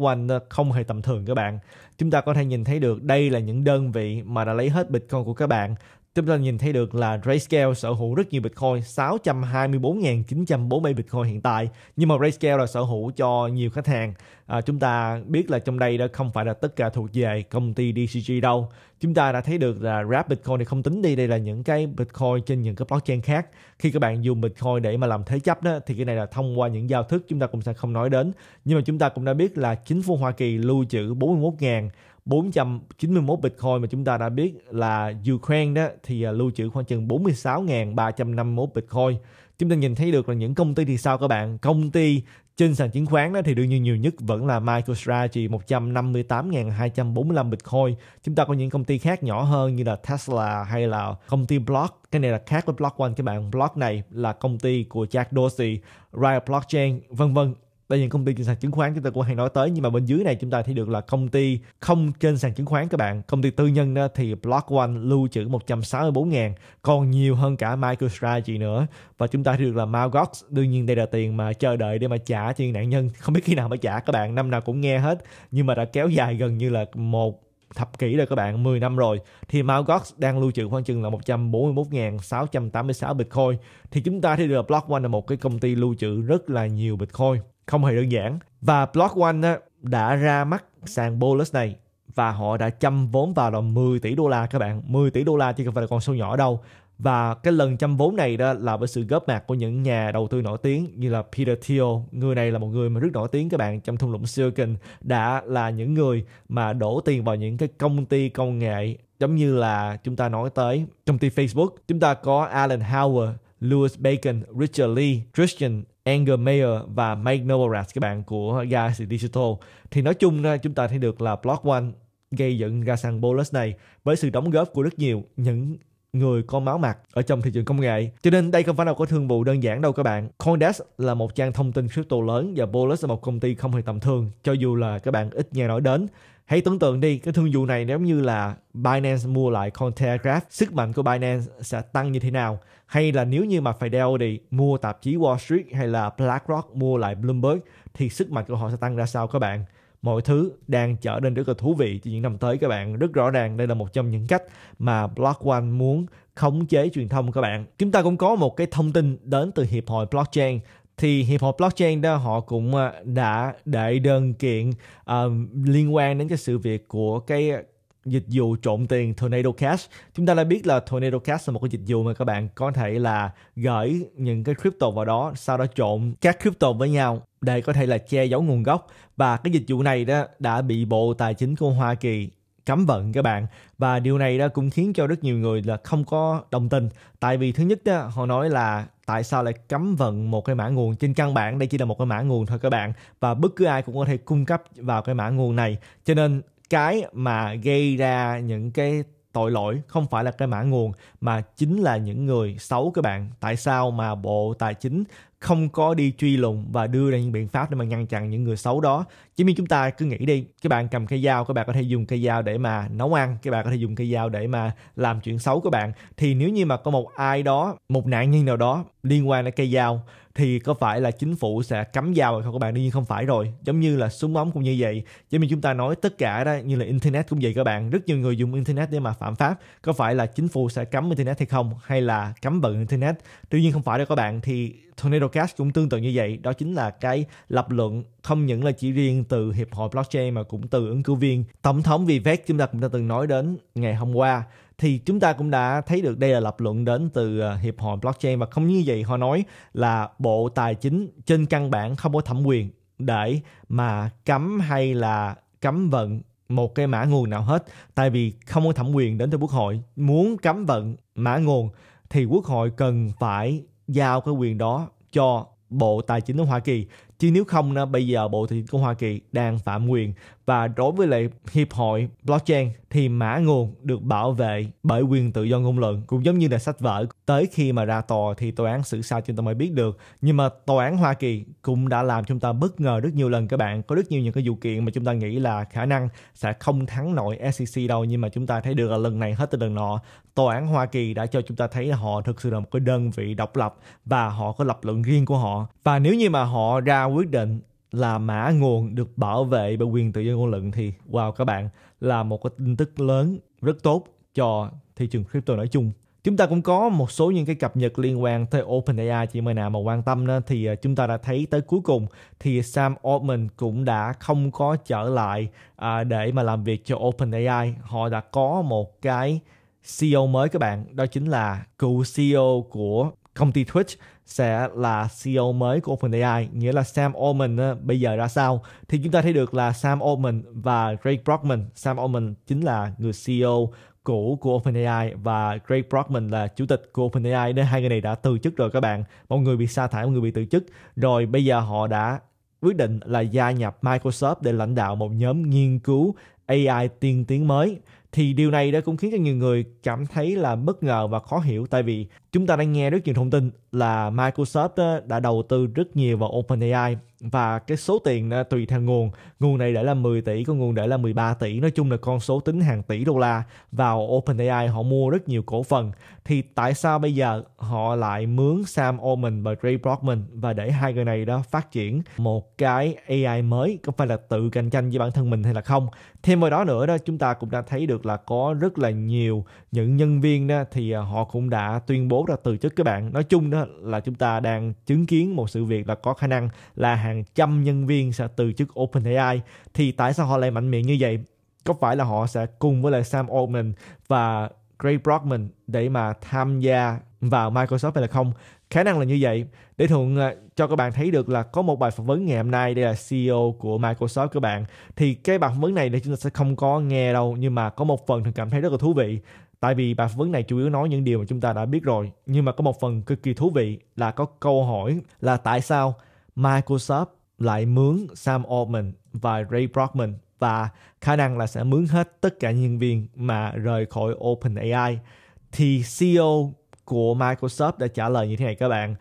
không hề tầm thường các bạn. Chúng ta có thể nhìn thấy được đây là những đơn vị mà đã lấy hết Bitcoin của các bạn Chúng ta nhìn thấy được là Grayscale sở hữu rất nhiều Bitcoin, 624.947 Bitcoin hiện tại. Nhưng mà Grayscale là sở hữu cho nhiều khách hàng. À, chúng ta biết là trong đây đã không phải là tất cả thuộc về công ty DCG đâu. Chúng ta đã thấy được là Wrap Bitcoin thì không tính đi, đây là những cái Bitcoin trên những cái blockchain khác. Khi các bạn dùng Bitcoin để mà làm thế chấp đó, thì cái này là thông qua những giao thức chúng ta cũng sẽ không nói đến. Nhưng mà chúng ta cũng đã biết là chính phủ Hoa Kỳ lưu trữ 41.000 491 Bitcoin mà chúng ta đã biết là Ukraine đó thì à, lưu trữ khoảng chừng 46.351 Bitcoin. Chúng ta nhìn thấy được là những công ty thì sao các bạn? Công ty trên sàn chứng khoán đó thì đương nhiên nhiều nhất vẫn là MicroStrategy 158.245 Bitcoin. Chúng ta có những công ty khác nhỏ hơn như là Tesla hay là công ty Block. Cái này là khác với Block One các bạn. Block này là công ty của Jack Dorsey, Riot Blockchain, vân vân đây là những công ty trên sàn chứng khoán chúng ta cũng hay nói tới nhưng mà bên dưới này chúng ta thấy được là công ty không trên sàn chứng khoán các bạn công ty tư nhân đó thì Block One lưu trữ 164 ngàn còn nhiều hơn cả MicroStrategy nữa và chúng ta thấy được là Malgox đương nhiên đây là tiền mà chờ đợi để mà trả cho nạn nhân không biết khi nào mới trả các bạn năm nào cũng nghe hết nhưng mà đã kéo dài gần như là một thập kỷ rồi các bạn, 10 năm rồi thì Mt. đang lưu trữ khoảng chừng là 141.686 Bitcoin thì chúng ta thấy được Block One là một cái công ty lưu trữ rất là nhiều Bitcoin không hề đơn giản và Block One đã ra mắt sàn Bolus này và họ đã chăm vốn vào là 10 tỷ đô la các bạn 10 tỷ đô la chứ không phải là con số nhỏ đâu và cái lần chăm vốn này đó là với sự góp mặt của những nhà đầu tư nổi tiếng như là Peter Thiel người này là một người mà rất nổi tiếng các bạn trong thung lũng Silicon đã là những người mà đổ tiền vào những cái công ty công nghệ giống như là chúng ta nói tới công ty Facebook chúng ta có Alan Howard Louis Bacon, Richard Lee, Christian Anger Mayer và Mike Novogratz các bạn của Galaxy Digital thì nói chung ra chúng ta thấy được là Block One gây dựng ra sàn Bolus này với sự đóng góp của rất nhiều những người có máu mặt ở trong thị trường công nghệ. Cho nên đây không phải là có thương vụ đơn giản đâu các bạn. Coindesk là một trang thông tin crypto lớn và Bolus là một công ty không hề tầm thường cho dù là các bạn ít nghe nói đến. Hãy tưởng tượng đi, cái thương vụ này nếu như là Binance mua lại Cointelegraph, sức mạnh của Binance sẽ tăng như thế nào hay là nếu như mà Fidelity mua tạp chí Wall Street hay là BlackRock mua lại Bloomberg thì sức mạnh của họ sẽ tăng ra sao các bạn? Mọi thứ đang trở nên rất là thú vị cho những năm tới các bạn. Rất rõ ràng đây là một trong những cách mà Block One muốn khống chế truyền thông các bạn. Chúng ta cũng có một cái thông tin đến từ Hiệp hội Blockchain thì hiệp hội blockchain đó họ cũng ờ, đã đệ đơn kiện uh, liên quan đến cái sự việc của cái dịch vụ trộn tiền Tornado Cash. Chúng ta đã biết là Tornado Cash là một cái dịch vụ mà các bạn có thể là gửi những cái crypto vào đó, sau đó trộn các crypto với nhau để có thể là che giấu nguồn gốc và cái dịch vụ này đó đã bị Bộ Tài chính của Hoa Kỳ cấm vận các bạn và điều này đó cũng khiến cho rất nhiều người là không có đồng tình tại vì thứ nhất đó, họ nói là tại sao lại cấm vận một cái mã nguồn trên căn bản đây chỉ là một cái mã nguồn thôi các bạn và bất cứ ai cũng có thể cung cấp vào cái mã nguồn này cho nên cái mà gây ra những cái tội lỗi không phải là cái mã nguồn mà chính là những người xấu các bạn tại sao mà bộ tài chính không có đi truy lùng và đưa ra những biện pháp để mà ngăn chặn những người xấu đó chỉ như chúng ta cứ nghĩ đi các bạn cầm cây dao các bạn có thể dùng cây dao để mà nấu ăn các bạn có thể dùng cây dao để mà làm chuyện xấu các bạn thì nếu như mà có một ai đó một nạn nhân nào đó liên quan đến cây dao thì có phải là chính phủ sẽ cấm giao hay không các bạn đương nhiên không phải rồi giống như là súng ống cũng như vậy giống như chúng ta nói tất cả đó như là internet cũng vậy các bạn rất nhiều người dùng internet để mà phạm pháp có phải là chính phủ sẽ cấm internet hay không hay là cấm vận internet tuy nhiên không phải đâu các bạn thì Tornado Cash cũng tương tự như vậy đó chính là cái lập luận không những là chỉ riêng từ hiệp hội blockchain mà cũng từ ứng cử viên tổng thống Vivek chúng ta cũng đã từng nói đến ngày hôm qua thì chúng ta cũng đã thấy được đây là lập luận đến từ ờ, hiệp hội blockchain và không như vậy họ nói là bộ tài chính trên căn bản không có thẩm quyền để mà cấm hay là cấm vận một cái mã nguồn nào hết tại vì không có thẩm quyền đến từ quốc hội muốn cấm vận mã nguồn thì quốc hội cần phải giao cái quyền đó cho bộ tài chính của hoa kỳ chứ nếu không bây giờ bộ thị của Hoa Kỳ đang phạm quyền và đối với lại hiệp hội blockchain thì mã nguồn được bảo vệ bởi quyền tự do ngôn luận cũng giống như là sách vở tới khi mà ra tòa thì tòa án xử sao chúng ta mới biết được nhưng mà tòa án Hoa Kỳ cũng đã làm chúng ta bất ngờ rất nhiều lần các bạn có rất nhiều những cái vụ kiện mà chúng ta nghĩ là khả năng sẽ không thắng nổi SEC đâu nhưng mà chúng ta thấy được là lần này hết từ lần nọ tòa án Hoa Kỳ đã cho chúng ta thấy là họ thực sự là một cái đơn vị độc lập và họ có lập luận riêng của họ và nếu như mà họ ra quyết định là mã nguồn được bảo vệ bởi quyền tự do ngôn luận thì wow các bạn là một cái tin tức lớn rất tốt cho thị trường crypto nói chung. Chúng ta cũng có một số những cái cập nhật liên quan tới OpenAI chị mời nào mà quan tâm đó, thì à, chúng ta đã thấy tới cuối cùng thì Sam Altman cũng đã không có trở lại à, để mà làm việc cho OpenAI. Họ đã có một cái CEO mới các bạn, đó chính là cựu CEO của công ty Twitch sẽ là CEO mới của OpenAI, nghĩa là Sam Altman bây giờ ra sao. Thì chúng ta thấy được là Sam Altman và Greg Brockman, Sam Altman chính là người CEO cũ của OpenAI và Greg Brockman là chủ tịch của OpenAI nên hai người này đã từ chức rồi các bạn. Một người bị sa thải, một người bị từ chức. Rồi bây giờ họ đã quyết định là gia nhập Microsoft để lãnh đạo một nhóm nghiên cứu AI tiên tiến mới thì điều này đã cũng khiến cho nhiều người cảm thấy là bất ngờ và khó hiểu tại vì chúng ta đang nghe rất nhiều thông tin là Microsoft ờ, đã đầu tư rất nhiều vào OpenAI và cái số tiền ờ, tùy theo nguồn, nguồn này để là 10 tỷ, có nguồn để là 13 tỷ, nói chung là con số tính hàng tỷ đô la vào OpenAI họ mua rất nhiều cổ phần thì tại sao bây giờ họ lại mướn Sam Altman và Ray Brockman và để hai người này đó phát triển một cái AI mới có phải là tự cạnh tranh với bản thân mình hay là không? Thêm vào đó nữa đó chúng ta cũng đã thấy được là có rất là nhiều những nhân viên đó thì ờ, họ cũng đã tuyên bố bố ra từ chức các bạn nói chung đó là chúng ta đang chứng kiến một sự việc là có khả năng là hàng trăm nhân viên sẽ từ chức OpenAI thì tại sao họ lại mạnh miệng như vậy có phải là họ sẽ cùng với lại Sam Altman và Greg Brockman để mà tham gia vào Microsoft hay là không khả năng là như vậy để thuận à, cho các bạn thấy được là có một bài phỏng vấn ngày hôm nay đây là CEO của Microsoft các bạn thì cái bài phỏng vấn này thì chúng ta sẽ không có nghe đâu nhưng mà có một phần thì cảm thấy rất là thú vị Tại vì bài phỏng vấn này chủ yếu nói những điều mà chúng ta đã biết rồi, nhưng mà có một phần cực kỳ thú vị là có câu hỏi là tại sao Microsoft lại mướn Sam Altman và Ray Brockman và khả năng là sẽ mướn hết tất cả nhân viên mà rời khỏi OpenAI. Thì CEO của Microsoft đã trả lời như thế này các bạn,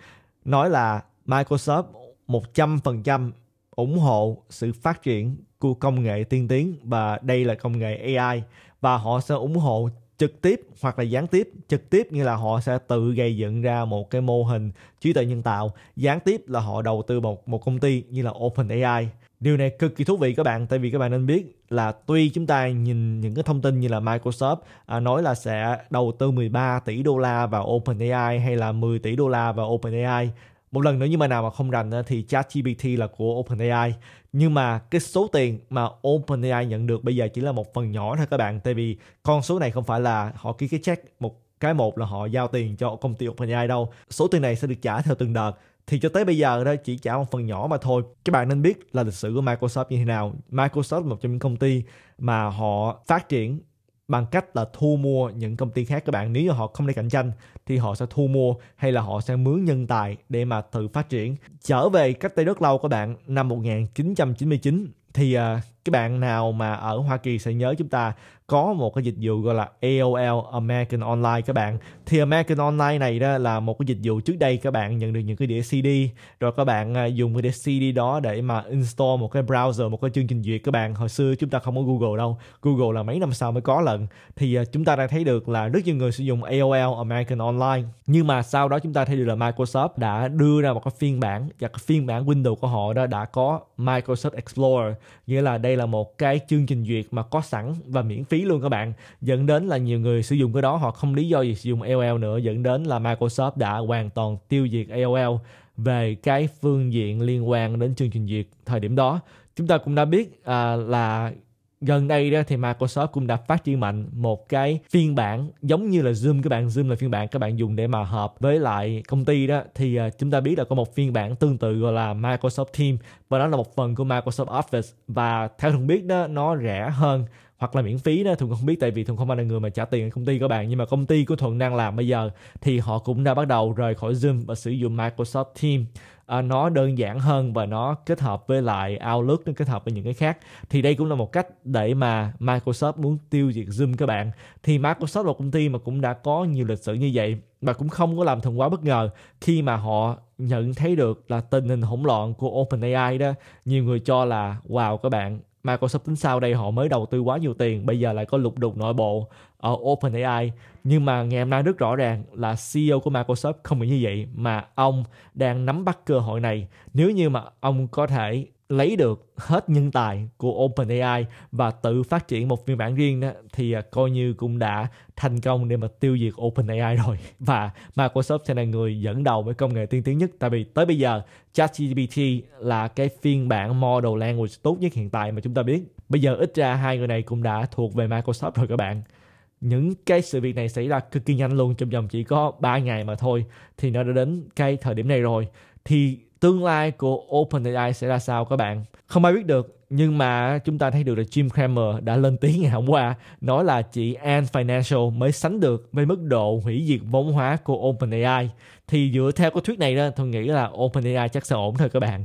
nói là Microsoft 100% ủng hộ sự phát triển của công nghệ tiên tiến và đây là công nghệ AI và họ sẽ ủng hộ trực tiếp hoặc là gián tiếp trực tiếp nghĩa là họ sẽ tự gây dựng ra một cái mô hình trí tuệ nhân tạo gián tiếp là họ đầu tư một một công ty như là OpenAI điều này cực kỳ thú vị các bạn tại vì các bạn nên biết là tuy chúng ta nhìn những cái thông tin như là Microsoft à, nói là sẽ đầu tư 13 tỷ đô la vào OpenAI hay là 10 tỷ đô la vào OpenAI một lần nữa nhưng mà nào mà không rành thì ChatGPT là của OpenAI nhưng mà cái số tiền mà OpenAI nhận được bây giờ chỉ là một phần nhỏ thôi các bạn tại vì con số này không phải là họ ký cái check một cái một là họ giao tiền cho công ty OpenAI đâu số tiền này sẽ được trả theo từng đợt thì cho tới bây giờ đó chỉ trả một phần nhỏ mà thôi các bạn nên biết là lịch sử của Microsoft như thế nào Microsoft là một trong những công ty mà họ phát triển bằng cách là thu mua những công ty khác các bạn nếu như họ không để cạnh tranh thì họ sẽ thu mua hay là họ sẽ mướn nhân tài để mà tự phát triển trở về cách đây rất lâu các bạn năm 1999 thì uh, cái bạn nào mà ở Hoa Kỳ sẽ nhớ chúng ta có một cái dịch vụ gọi là AOL American Online các bạn thì American Online này đó là một cái dịch vụ trước đây các bạn nhận được những cái đĩa CD rồi các bạn à, dùng cái đĩa CD đó để mà install một cái browser một cái chương trình duyệt các bạn hồi xưa chúng ta không có Google đâu Google là mấy năm sau mới có lần thì à, chúng ta đang thấy được là rất nhiều người sử dụng AOL American Online nhưng mà sau đó chúng ta thấy được là Microsoft đã đưa ra một cái phiên bản và cái phiên bản Windows của họ đó đã có Microsoft Explorer nghĩa là đây là một cái chương trình duyệt mà có sẵn và miễn phí luôn các bạn dẫn đến là nhiều người sử dụng cái đó họ không lý do gì sử dụng AOL nữa dẫn đến là Microsoft đã hoàn toàn tiêu diệt AOL về cái phương diện liên quan đến chương trình duyệt thời điểm đó chúng ta cũng đã biết à, là Gần đây đó thì Microsoft cũng đã phát triển mạnh một cái phiên bản giống như là Zoom các bạn Zoom là phiên bản các bạn dùng để mà hợp với lại công ty đó thì à, chúng ta biết là có một phiên bản tương tự gọi là Microsoft Teams và đó là một phần của Microsoft Office và theo thường biết đó nó rẻ hơn hoặc là miễn phí đó thuận không biết tại vì thuận không phải là người mà trả tiền ở công ty các bạn nhưng mà công ty của thuận đang làm bây giờ thì họ cũng đã bắt đầu rời khỏi zoom và sử dụng microsoft teams À, nó đơn giản hơn và nó kết hợp với lại Outlook nó kết hợp với những cái khác thì đây cũng là một cách để mà Microsoft muốn tiêu diệt Zoom các bạn thì Microsoft là công ty mà cũng đã có nhiều lịch sử như vậy và cũng không có làm thần quá bất ngờ khi mà họ nhận thấy được là tình hình hỗn loạn của OpenAI đó nhiều người cho là wow các bạn Microsoft tính sao đây họ mới đầu tư quá nhiều tiền bây giờ lại có lục đục nội bộ ở OpenAI nhưng mà ngày hôm nay rất rõ ràng là CEO của Microsoft không nghĩ như vậy mà ông đang nắm bắt cơ hội này nếu như mà ông có thể lấy được hết nhân tài của OpenAI và tự phát triển một phiên bản riêng đó, thì à, coi như cũng đã thành công để mà tiêu diệt OpenAI rồi và Microsoft sẽ là người dẫn đầu với công nghệ tiên tiến nhất tại vì tới bây giờ ChatGPT là cái phiên bản model language tốt nhất hiện tại mà chúng ta biết bây giờ ít ra hai người này cũng đã thuộc về Microsoft rồi các bạn những cái sự việc này xảy ra cực kỳ nhanh luôn trong vòng chỉ có 3 ngày mà thôi thì nó đã đến cái thời điểm này rồi thì tương lai của OpenAI sẽ ra sao các bạn không ai biết được nhưng mà chúng ta thấy được là Jim Cramer đã lên tiếng ngày hôm qua nói là chị Ant Financial mới sánh được với mức độ hủy diệt vốn hóa của OpenAI thì dựa theo cái thuyết này đó tôi nghĩ là OpenAI chắc sẽ ổn thôi các bạn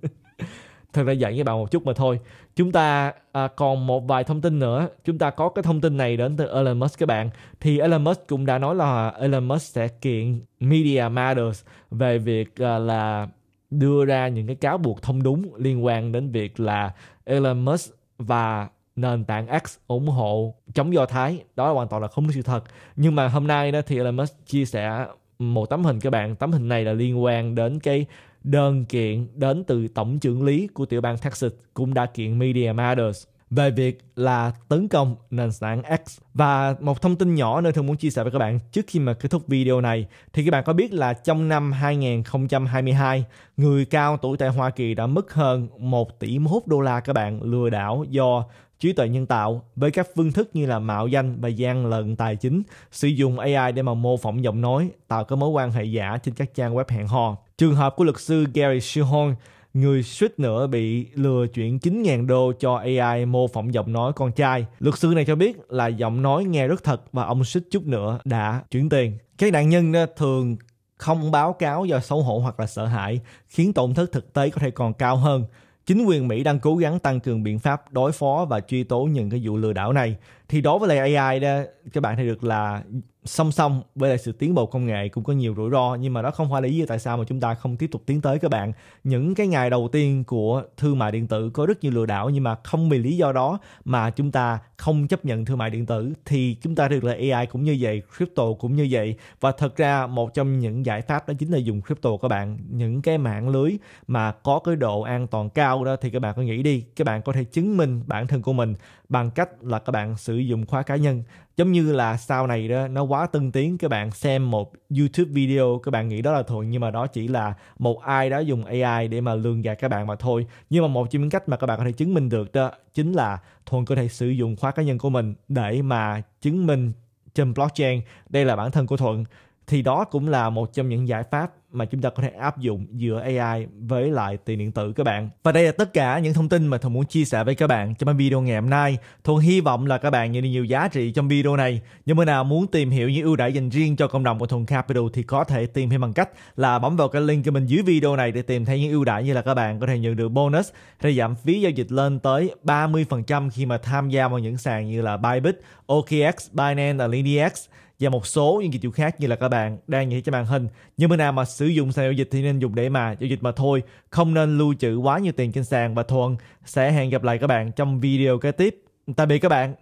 thật ra dạy với bạn một chút mà thôi chúng ta à, còn một vài thông tin nữa chúng ta có cái thông tin này đến từ Elon Musk các bạn thì Elon Musk cũng đã nói là Elon Musk sẽ kiện Media Matters về việc à, là đưa ra những cái cáo buộc không đúng liên quan đến việc là Elon Musk và nền tảng X ủng hộ chống do thái đó là hoàn toàn là không sự thật nhưng mà hôm nay đó thì Elon Musk chia sẻ một tấm hình các bạn tấm hình này là liên quan đến cái đơn kiện đến từ tổng trưởng lý của tiểu bang Texas cũng đã kiện Media Matters về việc là tấn công nền tảng X. Và một thông tin nhỏ nữa thường muốn chia sẻ với các bạn trước khi mà kết thúc video này thì các bạn có biết là trong năm 2022, người cao tuổi tại Hoa Kỳ đã mất hơn 1 tỷ mốt đô la các bạn lừa đảo do trí tuệ nhân tạo với các phương thức như là mạo danh và gian lận tài chính, sử dụng AI để mà mô phỏng giọng nói, tạo các mối quan hệ giả trên các trang web hẹn hò. Trường hợp của luật sư Gary Shuhon, người suýt nữa bị lừa chuyển 9.000 đô cho AI mô phỏng giọng nói con trai. Luật sư này cho biết là giọng nói nghe rất thật và ông suýt chút nữa đã chuyển tiền. Các nạn nhân ờ, thường không báo cáo do xấu hổ hoặc là sợ hãi, khiến tổn thất thực tế có thể còn cao hơn chính quyền Mỹ đang cố gắng tăng cường biện pháp đối phó và truy tố những cái vụ lừa đảo này thì đối với lại AI đó các bạn thấy được là song song với lại sự tiến bộ công nghệ cũng có nhiều rủi ro nhưng mà đó không phải là lý do tại sao mà chúng ta không tiếp tục tiến tới các bạn những cái ngày đầu tiên của thương mại điện tử có rất nhiều lừa đảo nhưng mà không vì lý do đó mà chúng ta không chấp nhận thương mại điện tử thì chúng ta được là AI cũng như vậy crypto cũng như vậy và thật ra một trong những giải pháp đó chính là dùng crypto các bạn những cái mạng lưới mà có cái độ an toàn cao đó thì các bạn có nghĩ đi các bạn có thể chứng minh bản thân của mình bằng cách là các bạn sử dụng khóa cá nhân giống như là sau này đó nó quá tân tiến các bạn xem một YouTube video các bạn nghĩ đó là thuận nhưng mà đó chỉ là một ai đó dùng AI để mà lường gạt các bạn mà thôi nhưng mà một trong những cách mà các bạn có thể chứng minh được đó chính là thuận có thể sử dụng khóa cá nhân của mình để mà chứng minh trên blockchain đây là bản thân của thuận thì đó cũng là một trong những giải pháp mà chúng ta có thể áp dụng giữa AI với lại tiền điện tử các bạn. Và đây là tất cả những thông tin mà Thuận muốn chia sẻ với các bạn trong video ngày hôm nay. Thuận hy vọng là các bạn nhận được nhiều giá trị trong video này. Những bữa nào muốn tìm hiểu những ưu đãi dành riêng cho cộng đồng của Thuận Capital thì có thể tìm hiểu bằng cách là bấm vào cái link của mình dưới video này để tìm thấy những ưu đãi như là các bạn có thể nhận được bonus hay giảm phí giao dịch lên tới 30% khi mà tham gia vào những sàn như là Bybit, OKX, Binance và LineX và một số những kỳ triệu khác như là các bạn đang nhìn thấy trên màn hình. Nhưng bữa nào mà sử dụng sàn giao dịch thì nên dùng để mà giao dịch mà thôi, không nên lưu trữ quá nhiều tiền trên sàn và Thuận sẽ hẹn gặp lại các bạn trong video kế tiếp. Tạm biệt các bạn.